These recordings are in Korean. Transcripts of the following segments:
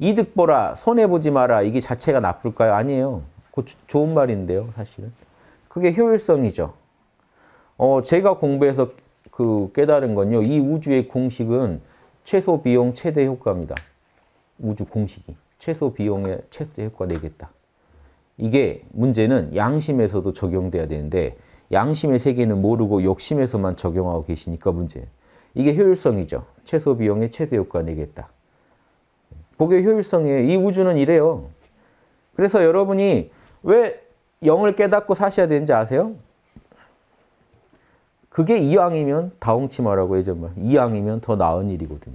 이득 보라, 손해보지 마라, 이게 자체가 나쁠까요? 아니에요. 그 좋은 말인데요, 사실은. 그게 효율성이죠. 어, 제가 공부해서 그 깨달은 건요, 이 우주의 공식은 최소 비용 최대 효과입니다. 우주 공식이. 최소 비용의 최대 효과 내겠다. 이게 문제는 양심에서도 적용돼야 되는데 양심의 세계는 모르고 욕심에서만 적용하고 계시니까 문제예요. 이게 효율성이죠. 최소 비용의 최대 효과 내겠다. 복의 효율성에 이 우주는 이래요. 그래서 여러분이 왜 영을 깨닫고 사셔야 되는지 아세요? 그게 이왕이면 다홍치마라고 해죠. 이왕이면 더 나은 일이거든요.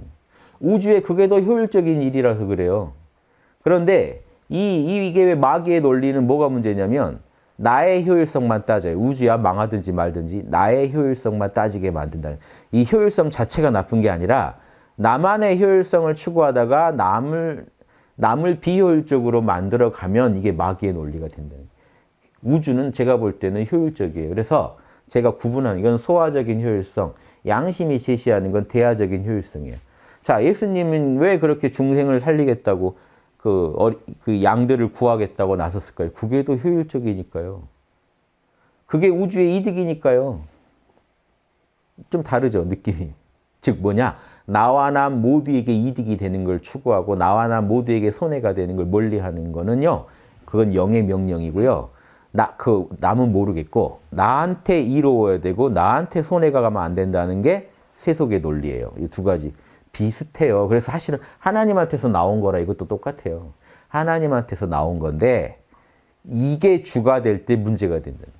우주에 그게 더 효율적인 일이라서 그래요. 그런데 이, 이게 왜 마귀의 논리는 뭐가 문제냐면 나의 효율성만 따져요. 우주야 망하든지 말든지 나의 효율성만 따지게 만든다는 이 효율성 자체가 나쁜 게 아니라 나만의 효율성을 추구하다가 남을 남을 비효율적으로 만들어 가면 이게 마귀의 논리가 된다는 우주는 제가 볼 때는 효율적이에요. 그래서 제가 구분하는 이건 소화적인 효율성, 양심이 제시하는 건 대화적인 효율성이에요. 자, 예수님은 왜 그렇게 중생을 살리겠다고 그, 어리, 그 양들을 구하겠다고 나섰을까요? 그게 더 효율적이니까요. 그게 우주의 이득이니까요. 좀 다르죠, 느낌이. 즉 뭐냐? 나와 나 모두에게 이득이 되는 걸 추구하고 나와 나 모두에게 손해가 되는 걸 멀리하는 거는요. 그건 영의 명령이고요. 나, 그 남은 모르겠고 나한테 이로워야 되고 나한테 손해가 가면 안 된다는 게 세속의 논리예요. 이 두 가지 비슷해요. 그래서 사실은 하나님한테서 나온 거라 이것도 똑같아요. 하나님한테서 나온 건데 이게 주가 될 때 문제가 된다.